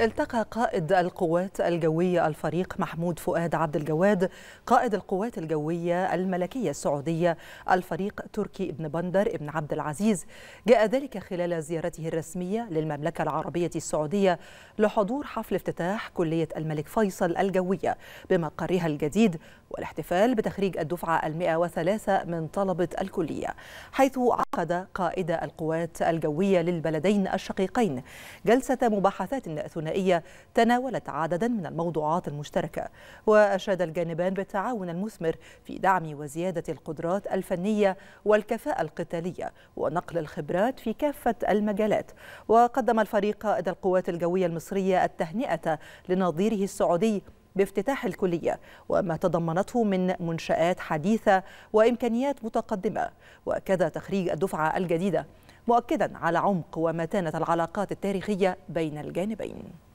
التقى قائد القوات الجوية الفريق محمود فؤاد عبد الجواد قائد القوات الجوية الملكية السعودية الفريق تركي ابن بندر ابن عبد العزيز جاء ذلك خلال زيارته الرسمية للمملكة العربية السعودية لحضور حفل افتتاح كلية الملك فيصل الجوية بمقرها الجديد والاحتفال بتخريج الدفعة المئة وثلاثة من طلبة الكلية حيث عقد قائد القوات الجوية للبلدين الشقيقين جلسة مباحثات ثنائية الثنائيه تناولت عددا من الموضوعات المشتركة وأشاد الجانبان بالتعاون المثمر في دعم وزيادة القدرات الفنية والكفاءة القتالية ونقل الخبرات في كافة المجالات وقدم الفريق قائد القوات الجوية المصرية التهنئة لنظيره السعودي بافتتاح الكلية وما تضمنته من منشآت حديثة وإمكانيات متقدمة وكذا تخريج الدفعة الجديدة مؤكدا على عمق ومتانة العلاقات التاريخية بين الجانبين